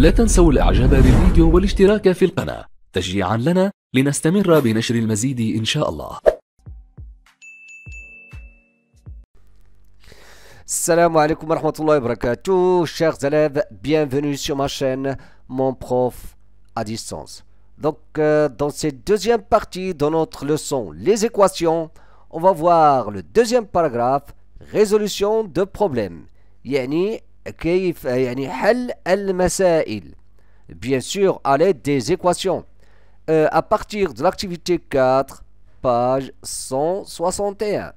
لا تنسوا الاعجاب بالفيديو والاشتراك chers élèves bienvenue sur ma chaîne mon prof à distance donc euh, dans cette deuxième partie de notre leçon les équations on va voir le deuxième paragraphe résolution de problèmes bien sûr à l'aide des équations euh, à partir de l'activité 4 page 161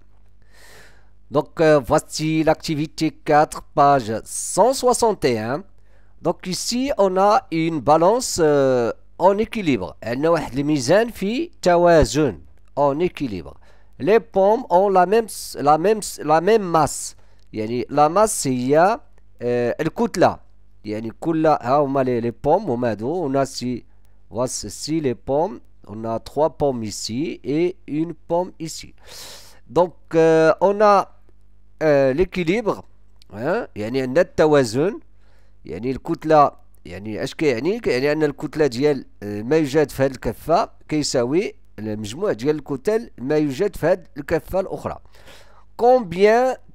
donc euh, voici l'activité 4 page 161 donc ici on a une balance euh, en équilibre en équilibre les pommes ont la même la même la même masse يعني la masse آه، الكتله يعني كل ها هما لي بوم هما هادو هنا سي واس سي لي بوم هنا تخوا بوم trois اي ici et une pomme ici donc euh, on a euh, l'équilibre يعني عندنا التوازن يعني الكتله يعني اش كيعني كيعني ان الكتله ديال آه، ما يوجد في هذه الكفه كيساوي المجموع ديال الكتل ما يوجد في هذه الكفه الاخرى كومبيان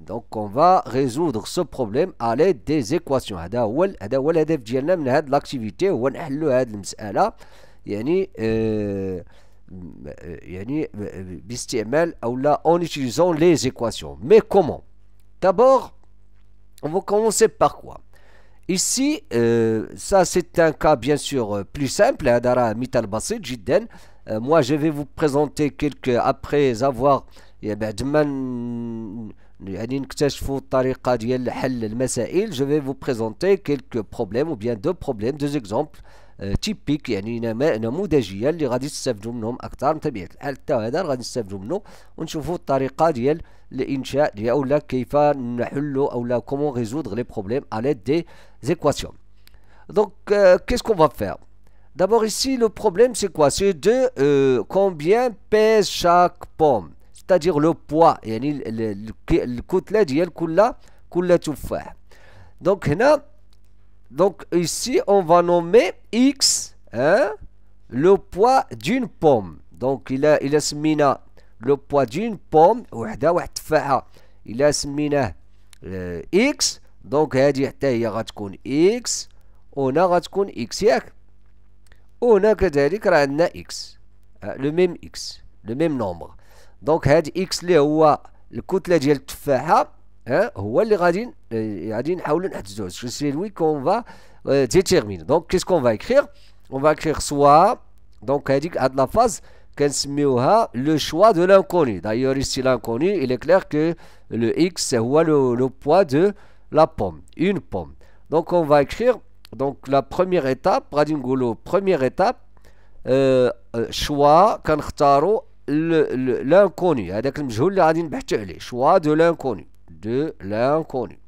Donc on va résoudre ce problème à l'aide des équations. هذا هو هذا هو الهدف ديالنا من هذه لاكتيفيتي هو نحلوا هذه يعني يعني en utilisant les équations. Mais comment D'abord, on va commencer par quoi Ici, euh, ça c'est un cas bien sûr euh, plus simple, هذا hein, راه euh, Moi je vais vous présenter quelques après avoir eh ben, je vais vous présenter quelques problèmes ou bien deux problèmes, deux exemples euh, typiques, comment résoudre les problèmes à l'aide des équations. Donc, euh, qu'est-ce qu'on va faire D'abord, ici, le problème, c'est quoi C'est de euh, combien pèse chaque pomme c'est-à-dire le poids, le de la coule Donc, donc ici, on va nommer X, hein, le poids d'une pomme. Donc, il a, il a le poids d'une pomme, ou a il a semina euh, X, donc il a X, on a X, on a X, ah, le même X, le même nombre donc, hadi x le de la est-ce qu'on va déterminer. Donc, qu'est-ce qu'on va écrire? On va écrire soit, donc, à la phase le choix de l'inconnu. D'ailleurs, ici, l'inconnu, il est clair que le x est le poids de la pomme, une pomme. Donc, on va écrire, donc, la première étape, La première étape, euh, euh, choix qu'on l'inconnu هذاك المجهول اللي غادي de عليه choix de l'inconnu, de l'inconnu.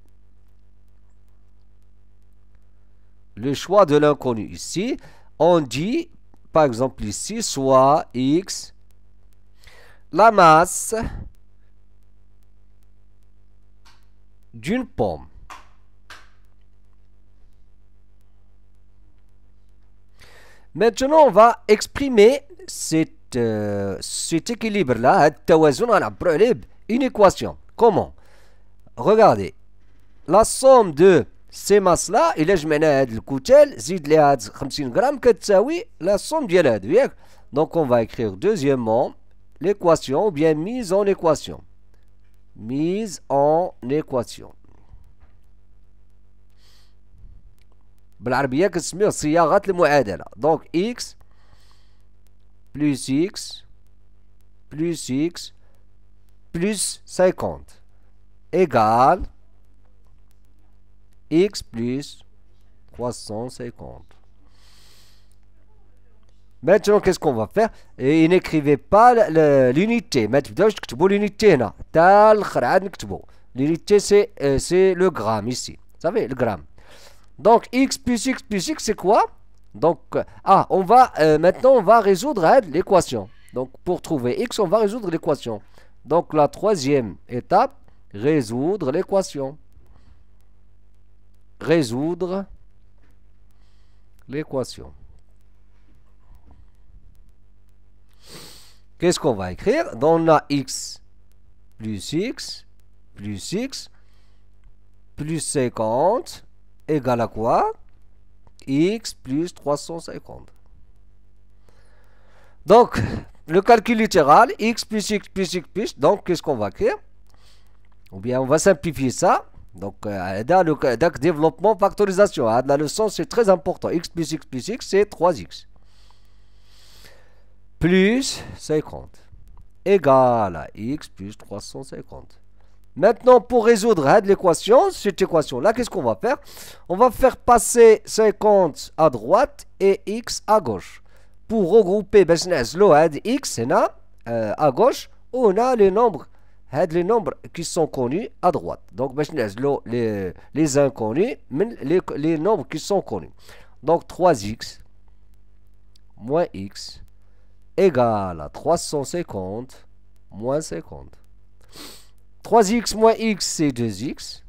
le choix de l'inconnu ici, on dit, par exemple ici, soit x, la masse d'une pomme. Maintenant, on va exprimer cet, euh, cet équilibre-là, on hein, a une équation. Comment Regardez, la somme de ces masses-là, il est هاد الكتل zid ليها هاد 50 grammes oui la somme de هادو ياك donc on va écrire deuxièmement l'équation ou bien mise en équation mise en équation donc x plus x plus x plus 50 égale x plus 350. Maintenant, qu'est-ce qu'on va faire Et n'écrivait pas l'unité. L'unité, euh, c'est le gramme ici. Vous savez, le gramme. Donc, x plus x plus x, c'est quoi donc, ah, on va, euh, maintenant, on va résoudre hein, l'équation. Donc, pour trouver x, on va résoudre l'équation. Donc, la troisième étape, résoudre l'équation. Résoudre l'équation. Qu'est-ce qu'on va écrire Donc, On a x plus x plus x plus 50 égale à quoi x plus 350. Donc, le calcul littéral, x plus x plus x plus, donc qu'est-ce qu'on va créer Ou bien on va simplifier ça. Donc, euh, dans le ah, dans le développement factorisation, la leçon c'est très important. x plus x plus x, c'est 3x. Plus 50 égale à x plus 350. Maintenant, pour résoudre l'équation, cette équation-là, qu'est-ce qu'on va faire On va faire passer 50 à droite et x à gauche. Pour regrouper x, euh, à gauche, on a les nombres, les nombres qui sont connus à droite. Donc, les, les inconnus, mais les, les nombres qui sont connus. Donc, 3x moins x égale à 350 moins 50. 3x moins x, c'est 2x.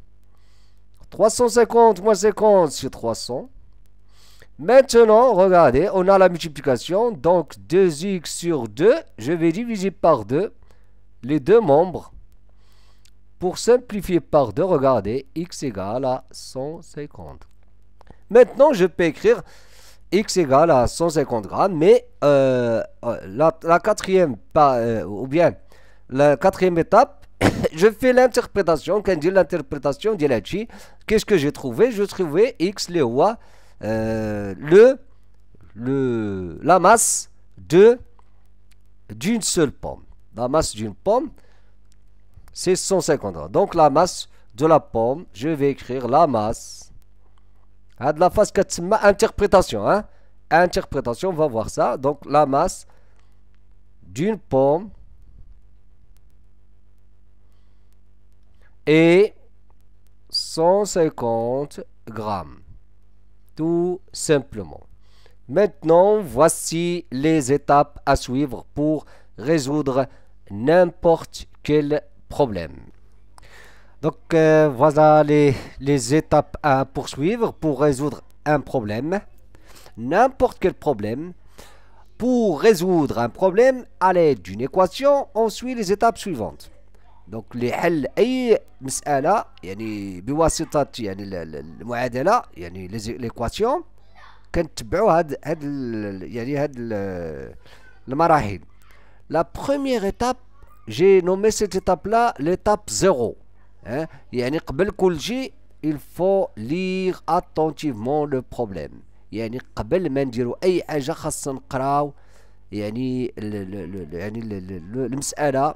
350 moins 50, c'est 300. Maintenant, regardez, on a la multiplication. Donc, 2x sur 2, je vais diviser par 2 les deux membres. Pour simplifier par 2, regardez, x égale à 150. Maintenant, je peux écrire x égale à 150 grammes, mais euh, euh, la, quatrième, euh, ou bien la quatrième étape, je fais l'interprétation, quand je l'interprétation, qu'est-ce que j'ai trouvé Je trouvais X, le roi, euh, le, le, la masse de d'une seule pomme. La masse d'une pomme, c'est 150 Donc la masse de la pomme, je vais écrire la masse. À ah, de la phase 4, interprétation. Hein? Interprétation, on va voir ça. Donc la masse d'une pomme et 150 grammes. Tout simplement. Maintenant, voici les étapes à suivre pour résoudre n'importe quel problème. Donc euh, voilà les, les étapes à poursuivre pour résoudre un problème. N'importe quel problème. Pour résoudre un problème à l'aide d'une équation, on suit les étapes suivantes. دونك لحل اي مساله يعني بواسطه يعني المعادله يعني ليكواسيون كنتبعوا هاد هاد يعني هاد المراحل لا بروميير ايتاب جي نومي سيت ايتاب لا ليتاب زيرو يعني قبل كل شيء il faut lire attentivement le problème يعني قبل ما نديروا اي حاجه خاصنا نقراو يعني يعني المساله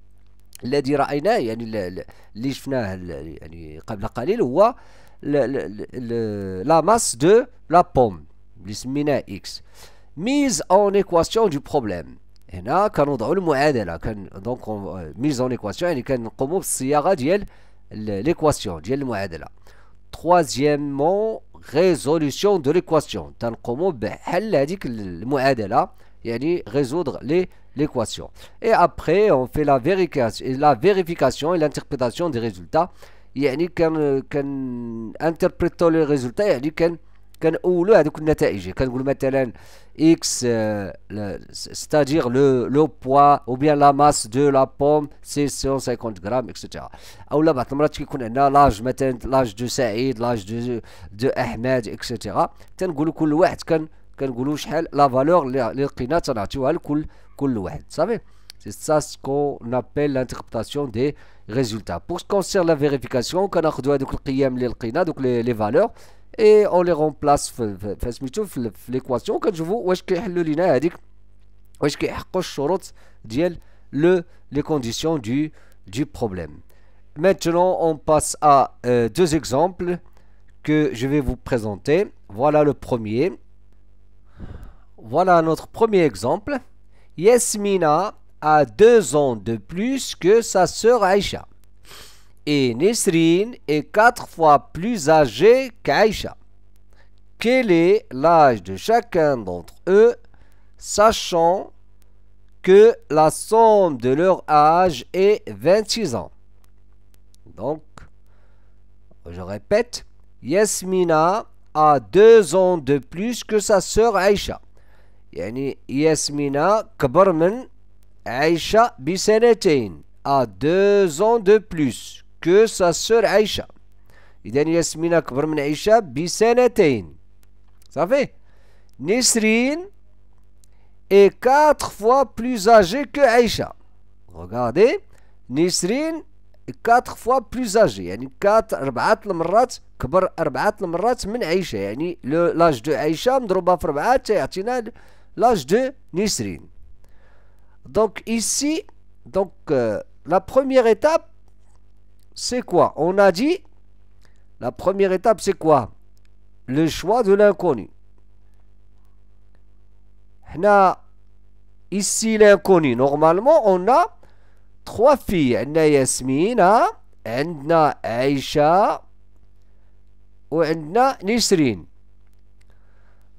la masse de la pomme. On x. Mise en équation du problème. Mise en équation, c'est-à-dire l'équation. Troisièmement, résolution de l'équation. On dit que le yani résoudre l'équation. Et après, on fait la vérification, la vérification et l'interprétation des résultats. يعني كان كان انتربريتو لي ريزولتا يعني كان كان كنقولوا هذوك النتائج كنقول مثلا اكس ستادير لو لو بوا او بيان لا ماس دو لا بوم سي 650 غرام اكسيتيرا اولا بعض المرات كيكون عندنا لاج مثلا لاج دو سعيد لاج دو دو احمد اكسيتيرا تنقول كل واحد كان كنقولوا شحال la valeur اللي لقينا تنعطيوها coule كل واحد savez C'est ça ce qu'on appelle l'interprétation des résultats. Pour ce qui concerne la vérification, on a donc les, les valeurs et on les remplace dans l'équation. que je vois, est-ce que le les conditions du, du problème. Maintenant, on passe à euh, deux exemples que je vais vous présenter. Voilà le premier. Voilà notre premier exemple. Yasmina a deux ans de plus que sa sœur Aïcha. Et Nesrine est quatre fois plus âgée qu'Aïcha. Quel est l'âge de chacun d'entre eux, sachant que la somme de leur âge est 26 ans Donc, je répète, Yasmina a deux ans de plus que sa sœur Aïcha. يعني ياسمينة كبر من عائشة بسنتين أ دو زون دو بلوس كو سا سور عائشة إذا ياسمينة كبر من عائشة بسنتين صافي نسرين إي كاتر فوا plus أجي كو Aïcha. Regardez, نسرين كاتر فوا fois أجي يعني كاتر أربعة المرات كبر أربعة المرات من عائشة. يعني لاج دو عائشة مضروبة في أربعة تيعطينا l'âge de Nisrin. Donc ici, donc, euh, la première étape, c'est quoi On a dit, la première étape, c'est quoi Le choix de l'inconnu. Ici, l'inconnu, normalement, on a trois filles. On a Yasmina, on a Aisha, ou on a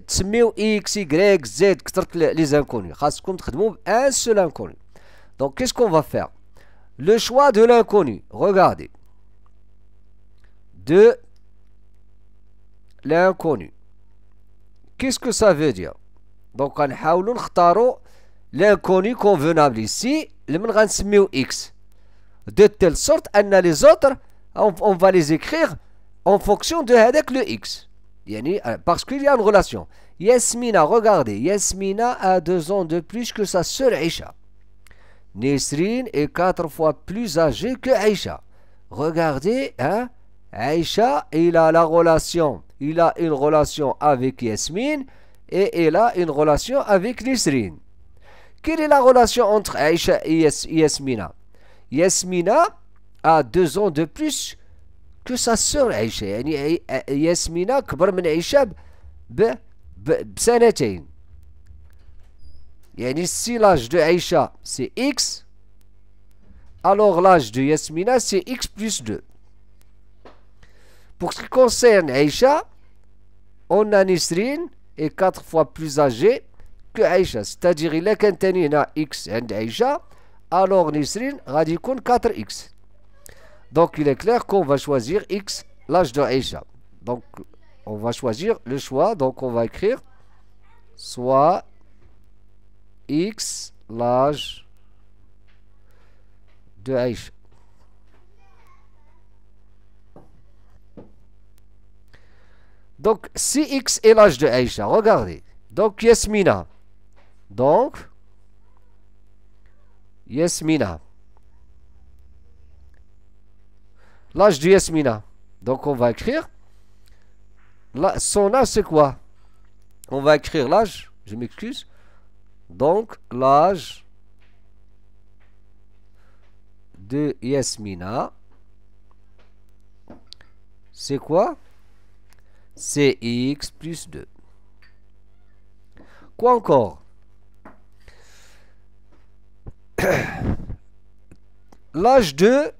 x y z les inconnus. Un seul inconnu. Donc, qu'est-ce qu'on va faire Le choix de l'inconnu. Regardez. De l'inconnu. Qu'est-ce que ça veut dire Donc, on a l'inconnu convenable ici, le même x De telle sorte, on les autres, on va les écrire en fonction de avec le x. Euh, parce qu'il y a une relation. Yasmina, regardez, Yasmina a deux ans de plus que sa sœur Aisha. Nisrine est quatre fois plus âgée que Aisha. Regardez, hein, il a la relation. Il a une relation avec Yasmine et il a une relation avec Nisrine. Quelle est la relation entre Aisha et Yasmina Yasmina a deux ans de plus que كوسا سور عيشه يعني de كبر من de ب بسنتين يعني Si l'âge de عيشه سي X, alors l'âge de Yasmina c'est x plus 2. Pour ce qui concerne Aïcha, on a Nisrine est 4 fois plus âgée que Aïcha, c'est-à-dire il a qu'un x et Aïcha, alors Nisrine radicon 4x. Donc il est clair qu'on va choisir X, l'âge de Aisha. Donc on va choisir le choix. Donc on va écrire soit X, l'âge de Aisha. Donc, si X est l'âge de Aïcha, regardez. Donc, Yasmina. Donc, Yasmina. l'âge de Yasmina. Donc on va écrire. La, son âge c'est quoi On va écrire l'âge, je m'excuse. Donc l'âge de Yasmina. C'est quoi C'est x plus 2. Quoi encore L'âge de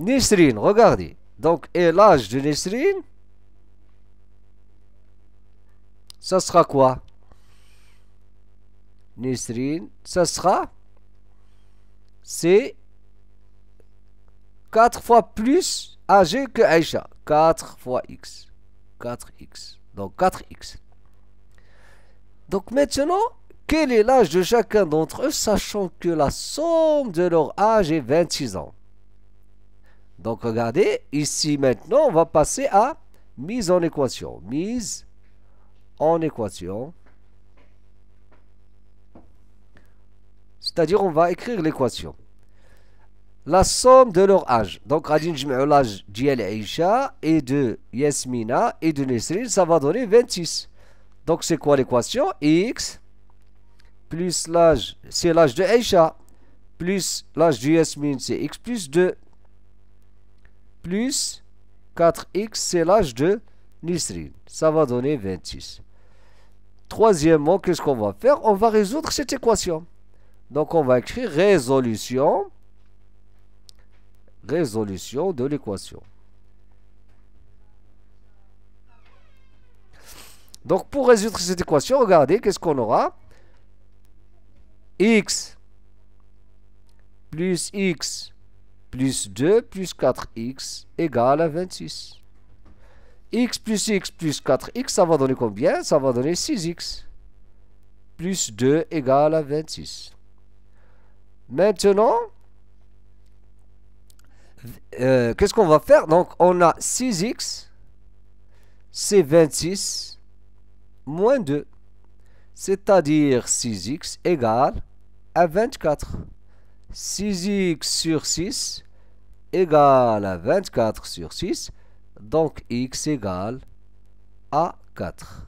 Nisrine, regardez. Donc, et l'âge de Nisrine, ça sera quoi Nisrine, ça sera... C'est 4 fois plus âgé que Aïcha. 4 fois X. 4X. Donc 4X. Donc maintenant, quel est l'âge de chacun d'entre eux, sachant que la somme de leur âge est 26 ans donc regardez, ici maintenant, on va passer à mise en équation. Mise en équation. C'est-à-dire, on va écrire l'équation. La somme de leur âge. Donc, l'âge d'Yel Aisha et de Yasmina et de Nesrine, ça va donner 26. Donc, c'est quoi l'équation X plus l'âge, c'est l'âge de Aisha, plus l'âge de Yasmine, c'est X plus 2 plus 4x, c'est l'âge de Nisrine. Ça va donner 26. Troisièmement, qu'est-ce qu'on va faire On va résoudre cette équation. Donc, on va écrire résolution. Résolution de l'équation. Donc, pour résoudre cette équation, regardez, qu'est-ce qu'on aura x plus x plus 2 plus 4x égale à 26. x plus x plus 4x, ça va donner combien Ça va donner 6x. Plus 2 égale à 26. Maintenant, euh, qu'est-ce qu'on va faire Donc, on a 6x, c'est 26, moins 2. C'est-à-dire 6x égale à 24. 6x sur 6 égale à 24 sur 6. Donc x égale à 4.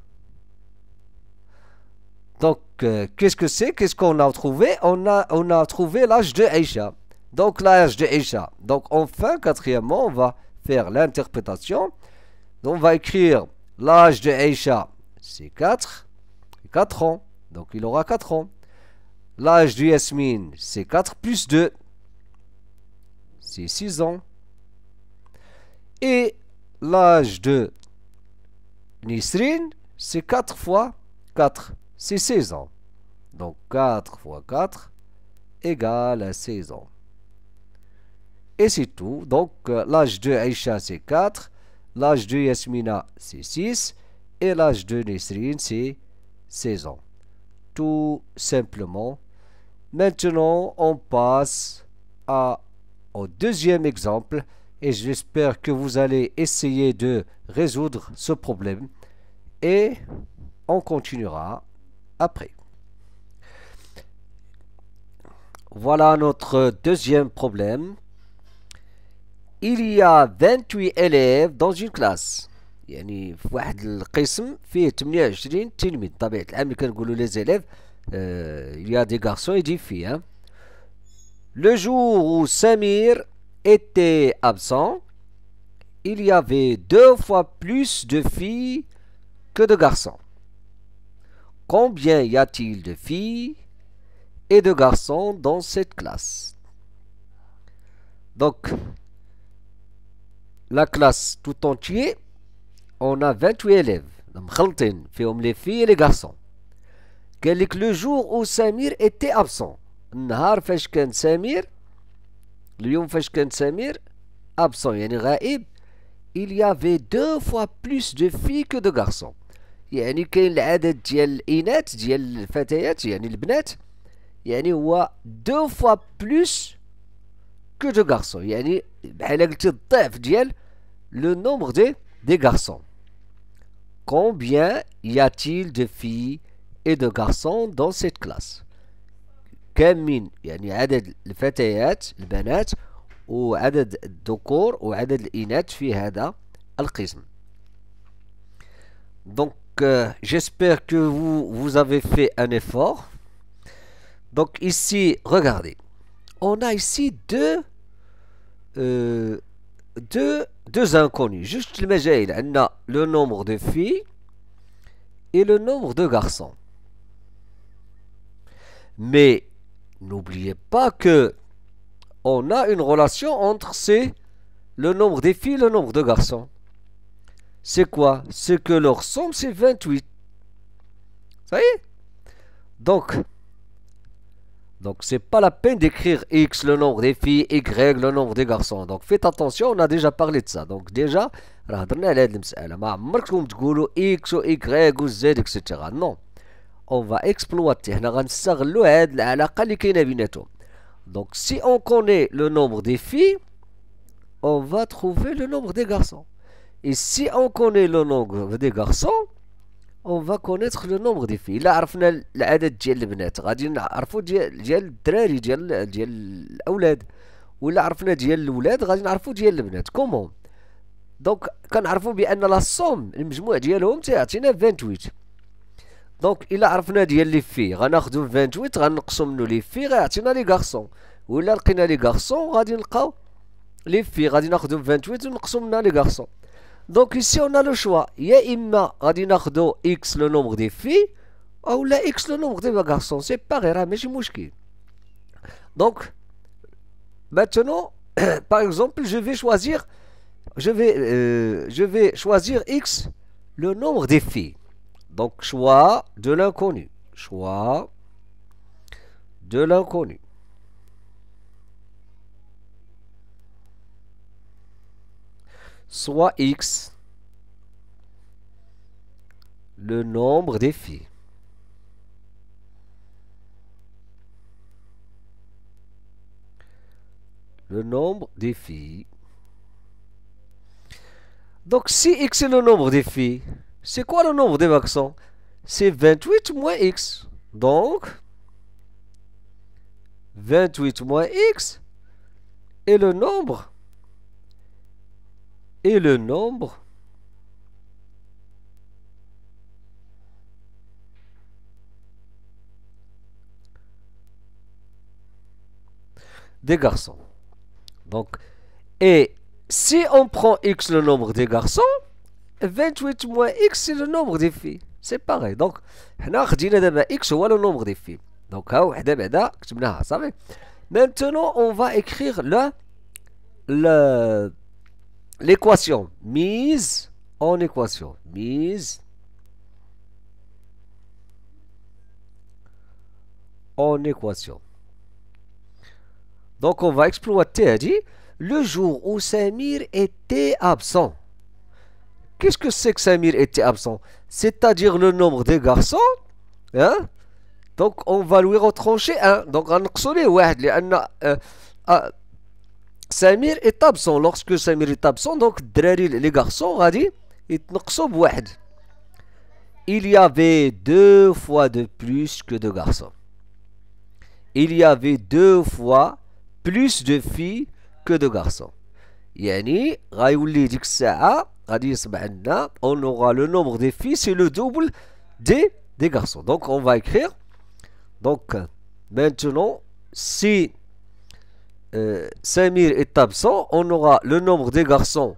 Donc, euh, qu'est-ce que c'est Qu'est-ce qu'on a trouvé on a, on a trouvé l'âge de Aisha. Donc, l'âge de Aisha. Donc, enfin, quatrièmement, on va faire l'interprétation. Donc, on va écrire l'âge de Aisha, c'est 4. 4 ans. Donc, il aura 4 ans. L'âge de Yasmine, c'est 4 plus 2. C'est 6 ans. Et l'âge de Nisrine, c'est 4 fois 4. C'est 16 ans. Donc 4 fois 4 égale à 16 ans. Et c'est tout. Donc euh, l'âge de Aïcha, c'est 4. L'âge de Yasmina, c'est 6. Et l'âge de Nisrine, c'est 16 ans tout simplement. Maintenant, on passe au deuxième exemple et j'espère que vous allez essayer de résoudre ce problème et on continuera après. Voilà notre deuxième problème. Il y a 28 élèves dans une classe. يعني في واحد القسم فيه 28 تلميذ طبيعه Le jour كنقولوا لي était absent il y avait deux fois plus de filles que de garçons combien y a-t-il de filles et de garçons dans cette classe donc la classe tout entier on a 28 élèves, les filles et les garçons. Quel le jour où Samir était absent jour absent il y avait deux fois plus de filles que de garçons يعني كاين العدد ديال الاناث ديال الفتيات يعني البنات يعني هو دو فوا بلوس كو دو غارسون يعني بحال قلتي الضعف ديال لو نومبر دي دي garçons Combien y a-t-il de filles et de garçons dans cette classe كم من يعني ou الفتيات البنات وعدد الذكور وعدد الإناث في هذا القسم Donc euh, j'espère que vous, vous avez fait un effort. Donc ici, regardez. On a ici deux euh, deux, deux inconnus. Juste le on a le nombre de filles et le nombre de garçons. Mais n'oubliez pas que on a une relation entre ces, le nombre des filles et le nombre de garçons. C'est quoi C'est que leur somme, c'est 28. Ça y est Donc, donc c'est pas la peine d'écrire X le nombre des filles, Y le nombre des garçons. Donc faites attention, on a déjà parlé de ça. Donc déjà, X Y Z, etc. Non. On va exploiter. Donc si on connaît le nombre des filles, on va trouver le nombre des garçons. Et si on connaît le nombre des garçons, اون فا كونيتخ لو نومبغ دي في الا عرفنا العدد ديال البنات غادي نعرفو ديال ديال الدراري ديال ديال الاولاد ولا عرفنا ديال الاولاد غادي نعرفو ديال البنات كومون دونك كنعرفو بان لا سوم المجموع ديالهم تيعطينا 28 دونك الا عرفنا ديال لي في غناخدو 28 غنقصو منو لي في غيعطينا لي غارسون ولا لقينا لي غارسون غادي نلقاو لي في غادي ناخدو 28 ونقصو منها لي غارسون Donc ici, on a le choix. imma Radinardo, X le nombre des filles, ou la X le nombre des garçons. C'est pareil, mais c'est mouchki. Donc, maintenant, par exemple, je vais choisir, je vais, euh, je vais choisir X le nombre des filles. Donc, choix de l'inconnu. Choix de l'inconnu. soit x le nombre des filles. Le nombre des filles. Donc si x est le nombre des filles, c'est quoi le nombre des vaccins C'est 28 moins x. Donc 28 moins x est le nombre et le nombre des garçons. Donc, et si on prend x le nombre des garçons, 28 moins x c'est le nombre des filles. C'est pareil. Donc, on a x ou le nombre des filles. Donc, ah maintenant, on va écrire le, le l'équation mise en équation mise en équation donc on va exploiter hein, le jour où Samir était absent qu'est-ce que c'est que Samir était absent c'est-à-dire le nombre des garçons hein donc on va lui retrancher donc on va Samir est absent lorsque Samir est absent donc les garçons غادي يتنقصوا بواحد il y avait deux fois de plus que de garçons il y avait deux fois plus de filles que de garçons Yani, غيولي ديك on aura le nombre des filles c'est le double des des garçons donc on va écrire donc maintenant si 5000 étapes on aura le nombre des garçons,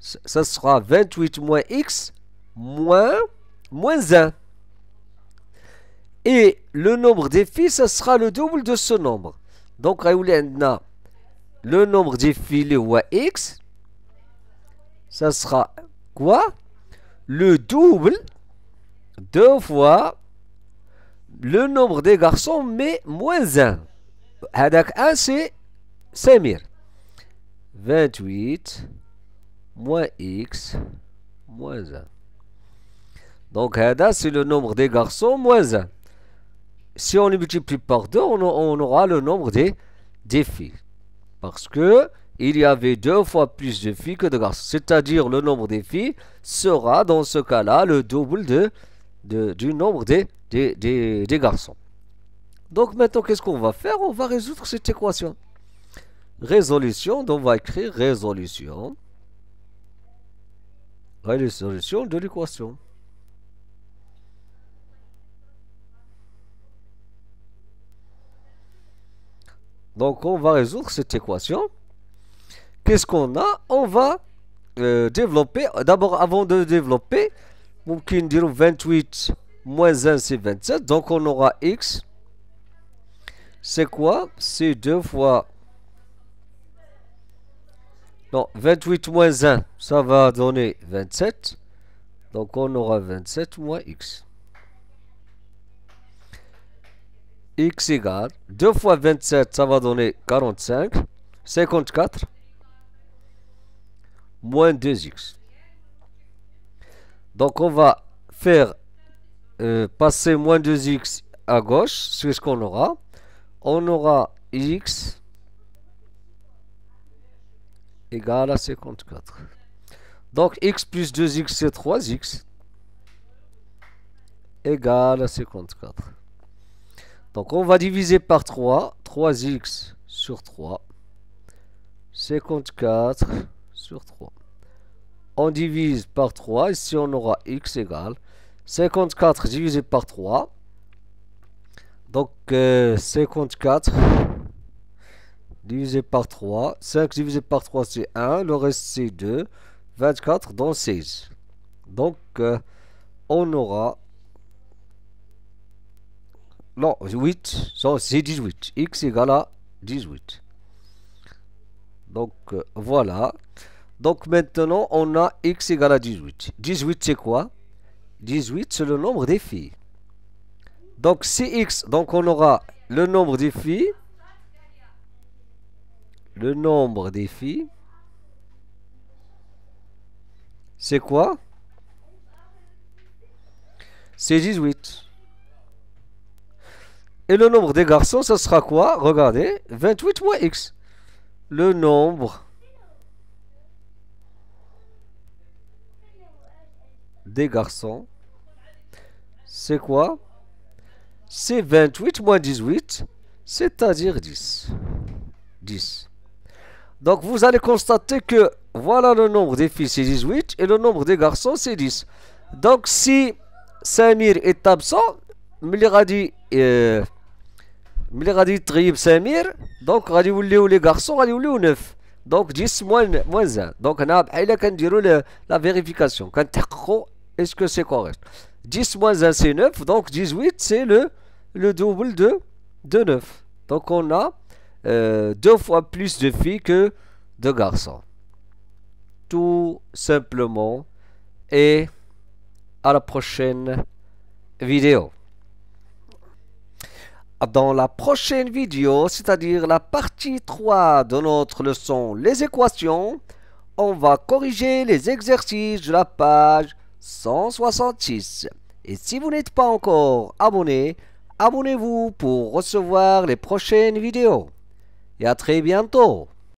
ça sera 28 moins x moins, moins 1. Et le nombre des filles, ça sera le double de ce nombre. Donc, le nombre des filles, ou x, ça sera quoi Le double, deux fois le nombre des garçons, mais moins 1. 1, c'est 5000 28 moins x moins 1. Donc, c'est le nombre des garçons moins 1. Si on les multiplie par 2, on, aura le nombre des, des filles. Parce que il y avait deux fois plus de filles que de garçons. C'est-à-dire le nombre des filles sera dans ce cas-là le double de, du nombre des, des garçons. Donc maintenant, qu'est-ce qu'on va faire On va résoudre cette équation résolution, donc on va écrire résolution. Résolution de l'équation. Donc on va résoudre cette équation. Qu'est-ce qu'on a On va euh, développer, d'abord avant de développer, peut dire 28 moins 1 c'est 27, donc on aura x. C'est quoi C'est 2 fois donc 28 moins 1, ça va donner 27. Donc on aura 27 moins x. x égale 2 fois 27, ça va donner 45. 54 moins 2x. Donc on va faire euh, passer moins 2x à gauche, c'est ce qu'on aura. On aura x égale à 54. Donc x plus 2x c'est 3x égale à 54. Donc on va diviser par 3, 3x sur 3, 54 sur 3. On divise par 3, ici on aura x égale 54 divisé par 3. Donc 54 euh, divisé par 3. 5 divisé par 3, c'est 1. Le reste, c'est 2. 24 dans 16. Donc, euh, on aura... Non, 8, c'est 18. X égale à 18. Donc, euh, voilà. Donc, maintenant, on a X égale à 18. 18, c'est quoi 18, c'est le nombre des filles. Donc, c'est X. Donc, on aura le nombre des filles le nombre des filles, c'est quoi C'est 18. Et le nombre des garçons, ce sera quoi Regardez, 28 moins x. Le nombre des garçons, c'est quoi C'est 28 moins 18, c'est-à-dire 10. 10. Donc vous allez constater que voilà le nombre des filles c'est 18 et le nombre des garçons c'est 10. Donc si Samir est absent, a dit Trib Samir, donc ou les garçons, ou 9. Donc 10 moins, 1. Donc on a la vérification. Est-ce que c'est correct 10 moins 1 c'est 9, donc 18 c'est le, le double de, de 9. Donc on a euh, deux fois plus de filles que de garçons. Tout simplement. Et à la prochaine vidéo. Dans la prochaine vidéo, c'est-à-dire la partie 3 de notre leçon Les équations, on va corriger les exercices de la page 166. Et si vous n'êtes pas encore abonné, abonnez-vous pour recevoir les prochaines vidéos et à très bientôt